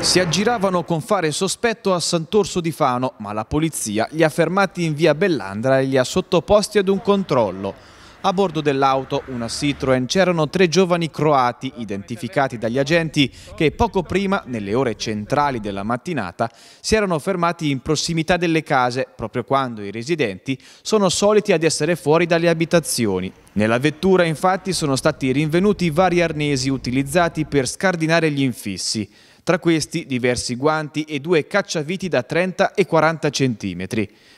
Si aggiravano con fare sospetto a Sant'Orso di Fano, ma la polizia li ha fermati in via Bellandra e li ha sottoposti ad un controllo. A bordo dell'auto, una Citroen, c'erano tre giovani croati identificati dagli agenti che poco prima, nelle ore centrali della mattinata, si erano fermati in prossimità delle case, proprio quando i residenti sono soliti ad essere fuori dalle abitazioni. Nella vettura infatti sono stati rinvenuti vari arnesi utilizzati per scardinare gli infissi. Tra questi diversi guanti e due cacciaviti da 30 e 40 cm.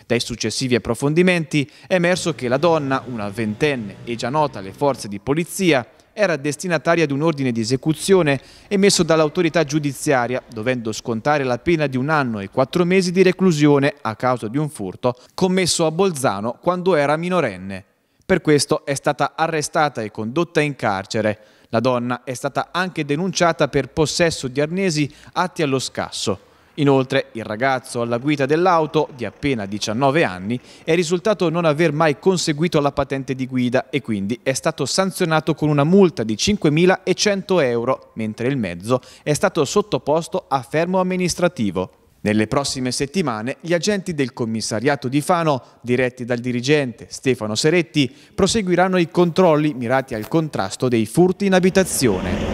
Dai successivi approfondimenti è emerso che la donna, una ventenne e già nota alle forze di polizia, era destinataria di un ordine di esecuzione emesso dall'autorità giudiziaria, dovendo scontare la pena di un anno e quattro mesi di reclusione a causa di un furto commesso a Bolzano quando era minorenne. Per questo è stata arrestata e condotta in carcere. La donna è stata anche denunciata per possesso di arnesi atti allo scasso. Inoltre il ragazzo alla guida dell'auto, di appena 19 anni, è risultato non aver mai conseguito la patente di guida e quindi è stato sanzionato con una multa di 5.100 euro, mentre il mezzo è stato sottoposto a fermo amministrativo. Nelle prossime settimane gli agenti del commissariato di Fano, diretti dal dirigente Stefano Seretti, proseguiranno i controlli mirati al contrasto dei furti in abitazione.